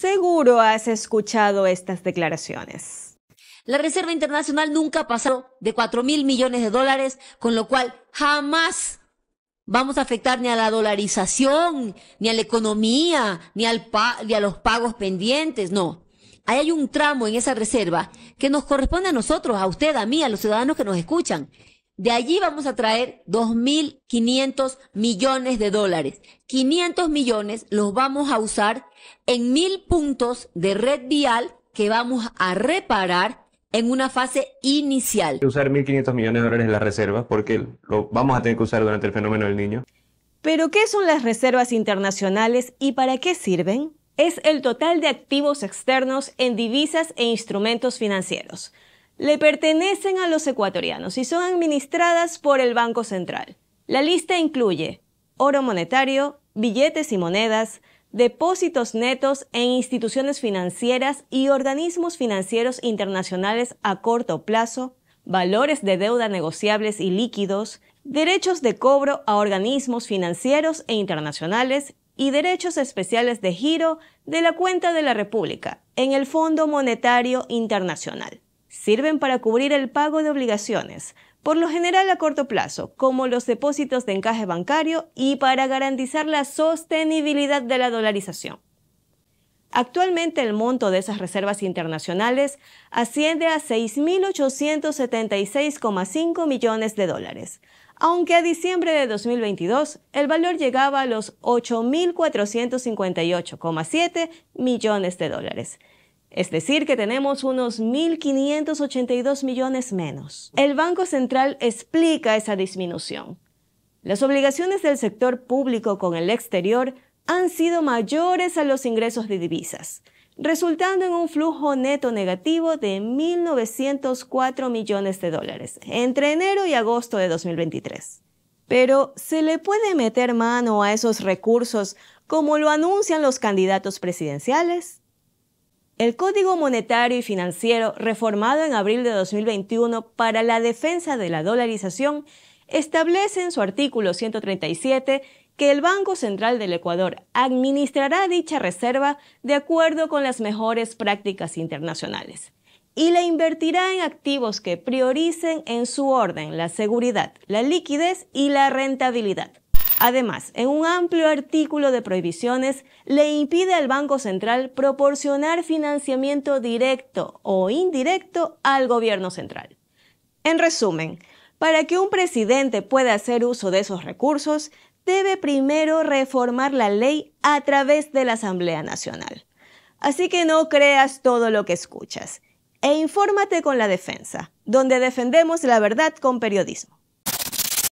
Seguro has escuchado estas declaraciones. La Reserva Internacional nunca ha pasado de 4 mil millones de dólares, con lo cual jamás vamos a afectar ni a la dolarización, ni a la economía, ni, al a los pagos pendientes, no. Ahí hay un tramo en esa reserva que nos corresponde a nosotros, a usted, a mí, a los ciudadanos que nos escuchan. De allí vamos a traer 2.500 millones de dólares. 500 millones los vamos a usar en 1.000 puntos de red vial que vamos a reparar en una fase inicial. Usar 1.500 millones de dólares en las reservas porque lo vamos a tener que usar durante el fenómeno del niño. Pero, ¿qué son las reservas internacionales y para qué sirven? Es el total de activos externos en divisas e instrumentos financieros le pertenecen a los ecuatorianos y son administradas por el Banco Central. La lista incluye oro monetario, billetes y monedas, depósitos netos en instituciones financieras y organismos financieros internacionales a corto plazo, valores de deuda negociables y líquidos, derechos de cobro a organismos financieros e internacionales y derechos especiales de giro de la cuenta de la República en el Fondo Monetario Internacional. Sirven para cubrir el pago de obligaciones, por lo general a corto plazo, como los depósitos de encaje bancario y para garantizar la sostenibilidad de la dolarización. Actualmente el monto de esas reservas internacionales asciende a 6.876,5 millones de dólares, aunque a diciembre de 2022 el valor llegaba a los 8.458,7 millones de dólares, es decir, que tenemos unos 1.582 millones menos. El Banco Central explica esa disminución. Las obligaciones del sector público con el exterior han sido mayores a los ingresos de divisas, resultando en un flujo neto negativo de 1.904 millones de dólares entre enero y agosto de 2023. Pero ¿se le puede meter mano a esos recursos como lo anuncian los candidatos presidenciales? El Código Monetario y Financiero, reformado en abril de 2021 para la defensa de la dolarización, establece en su artículo 137 que el Banco Central del Ecuador administrará dicha reserva de acuerdo con las mejores prácticas internacionales y la invertirá en activos que prioricen en su orden la seguridad, la liquidez y la rentabilidad Además, en un amplio artículo de prohibiciones, le impide al Banco Central proporcionar financiamiento directo o indirecto al gobierno central. En resumen, para que un presidente pueda hacer uso de esos recursos, debe primero reformar la ley a través de la Asamblea Nacional. Así que no creas todo lo que escuchas e infórmate con la defensa, donde defendemos la verdad con periodismo.